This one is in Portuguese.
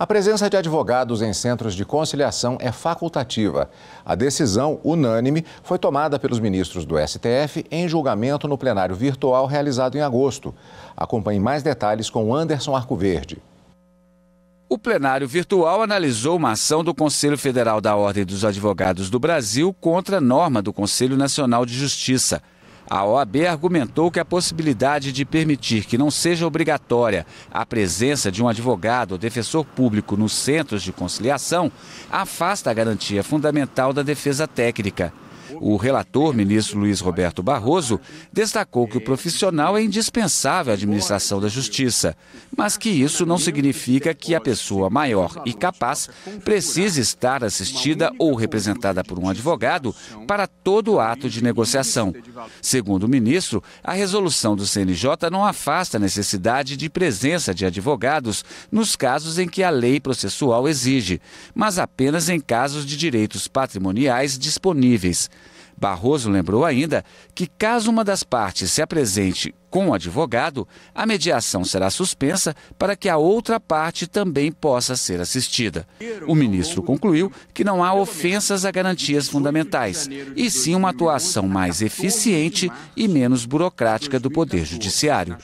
A presença de advogados em centros de conciliação é facultativa. A decisão, unânime, foi tomada pelos ministros do STF em julgamento no plenário virtual realizado em agosto. Acompanhe mais detalhes com Anderson Arcoverde. O plenário virtual analisou uma ação do Conselho Federal da Ordem dos Advogados do Brasil contra a norma do Conselho Nacional de Justiça. A OAB argumentou que a possibilidade de permitir que não seja obrigatória a presença de um advogado ou defensor público nos centros de conciliação afasta a garantia fundamental da defesa técnica. O relator, ministro Luiz Roberto Barroso, destacou que o profissional é indispensável à administração da justiça, mas que isso não significa que a pessoa maior e capaz precise estar assistida ou representada por um advogado para todo ato de negociação. Segundo o ministro, a resolução do CNJ não afasta a necessidade de presença de advogados nos casos em que a lei processual exige, mas apenas em casos de direitos patrimoniais disponíveis. Barroso lembrou ainda que, caso uma das partes se apresente com o advogado, a mediação será suspensa para que a outra parte também possa ser assistida. O ministro concluiu que não há ofensas a garantias fundamentais, e sim uma atuação mais eficiente e menos burocrática do Poder Judiciário.